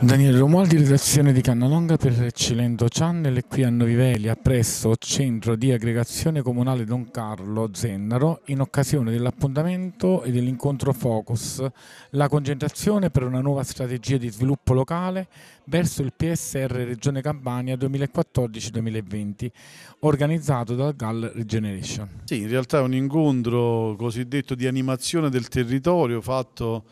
Daniele Romualdi, redazione di Cannalonga per Cilento Channel, qui a Novivelia, presso Centro di Aggregazione Comunale Don Carlo Zennaro, in occasione dell'appuntamento e dell'incontro Focus, la concentrazione per una nuova strategia di sviluppo locale verso il PSR Regione Campania 2014-2020, organizzato dal GAL Regeneration. Sì, in realtà è un incontro cosiddetto di animazione del territorio fatto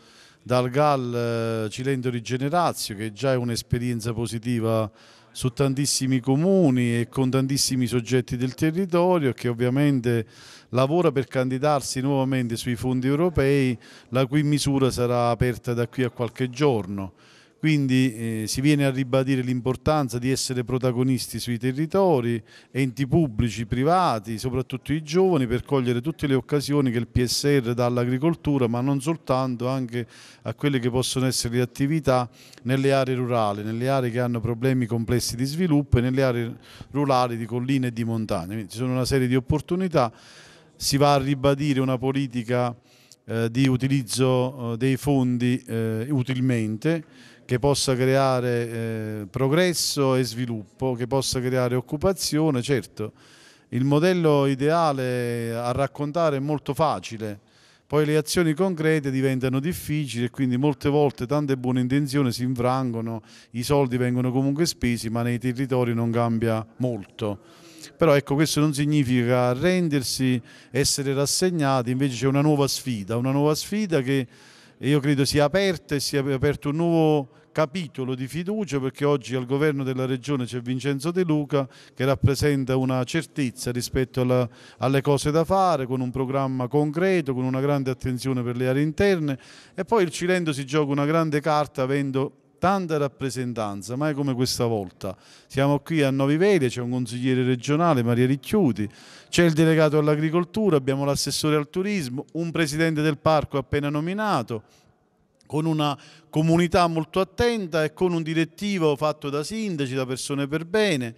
dal GAL eh, Cilento Rigenerazio che già è un'esperienza positiva su tantissimi comuni e con tantissimi soggetti del territorio che ovviamente lavora per candidarsi nuovamente sui fondi europei la cui misura sarà aperta da qui a qualche giorno. Quindi eh, si viene a ribadire l'importanza di essere protagonisti sui territori, enti pubblici, privati, soprattutto i giovani, per cogliere tutte le occasioni che il PSR dà all'agricoltura, ma non soltanto, anche a quelle che possono essere le attività nelle aree rurali, nelle aree che hanno problemi complessi di sviluppo e nelle aree rurali di colline e di montagne. Quindi ci sono una serie di opportunità, si va a ribadire una politica eh, di utilizzo eh, dei fondi eh, utilmente che possa creare eh, progresso e sviluppo, che possa creare occupazione, certo. Il modello ideale a raccontare è molto facile, poi le azioni concrete diventano difficili e quindi molte volte tante buone intenzioni si infrangono, i soldi vengono comunque spesi ma nei territori non cambia molto. Però ecco, questo non significa rendersi, essere rassegnati, invece c'è una nuova sfida, una nuova sfida che io credo sia aperta e sia aperto un nuovo capitolo di fiducia perché oggi al governo della regione c'è Vincenzo De Luca che rappresenta una certezza rispetto alla, alle cose da fare con un programma concreto, con una grande attenzione per le aree interne e poi il Cilento si gioca una grande carta avendo tanta rappresentanza, mai come questa volta. Siamo qui a Novivede, c'è un consigliere regionale, Maria Ricchiuti, c'è il delegato all'agricoltura, abbiamo l'assessore al turismo, un presidente del parco appena nominato, con una comunità molto attenta e con un direttivo fatto da sindaci, da persone per bene.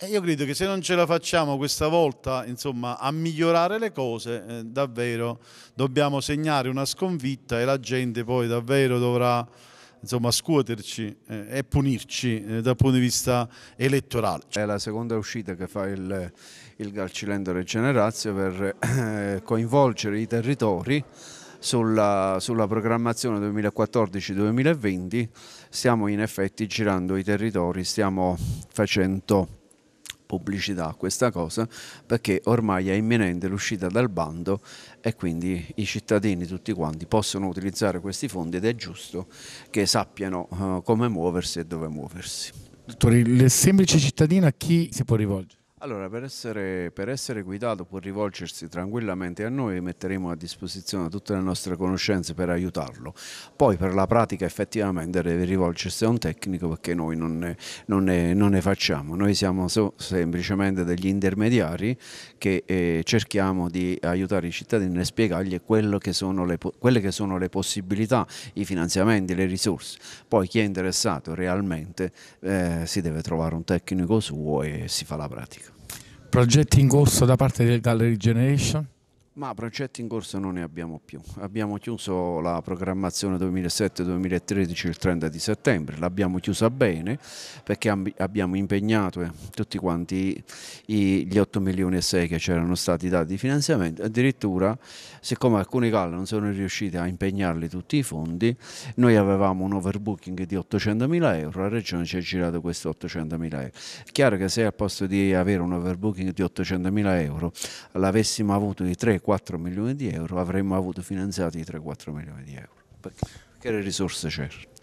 E io credo che se non ce la facciamo questa volta insomma, a migliorare le cose, eh, davvero dobbiamo segnare una sconfitta e la gente poi davvero dovrà insomma, scuoterci eh, e punirci eh, dal punto di vista elettorale. È la seconda uscita che fa il, il Galcilento Regenerazio per eh, coinvolgere i territori sulla, sulla, programmazione 2014-2020 stiamo in effetti girando i territori, stiamo facendo pubblicità a questa cosa perché ormai è imminente l'uscita dal bando e quindi i cittadini tutti quanti possono utilizzare questi fondi ed è giusto che sappiano eh, come muoversi e dove muoversi. Dottore, il semplice cittadino a chi si può rivolgere? Allora, per essere, per essere, guidato può rivolgersi tranquillamente a noi e metteremo a disposizione tutte le nostre conoscenze per aiutarlo. Poi per la pratica effettivamente deve rivolgersi a un tecnico perché noi non ne, non ne, non ne facciamo, noi siamo so, semplicemente degli intermediari che eh, cerchiamo di aiutare i cittadini a spiegargli che le, quelle che sono le possibilità, i finanziamenti, le risorse. Poi chi è interessato realmente eh, si deve trovare un tecnico suo e si fa la pratica progetti in corso da parte del Gallery Generation? Ma progetti in corso non ne abbiamo più. Abbiamo chiuso la programmazione 2007-2013 il 30 di settembre, l'abbiamo chiusa bene perché abbiamo impegnato eh, tutti quanti gli 8 milioni e 6 che c'erano stati dati di finanziamento. Addirittura, siccome alcuni CAL non sono riusciti a impegnarli tutti i fondi, noi avevamo un overbooking di 800 mila euro, la regione ci ha girato questi 800 mila euro. È chiaro che se al posto di avere un overbooking di 800 mila euro l'avessimo avuto di 3 3-4 milioni di euro avremmo avuto finanziati 3-4 milioni di euro perché, perché le risorse c'erano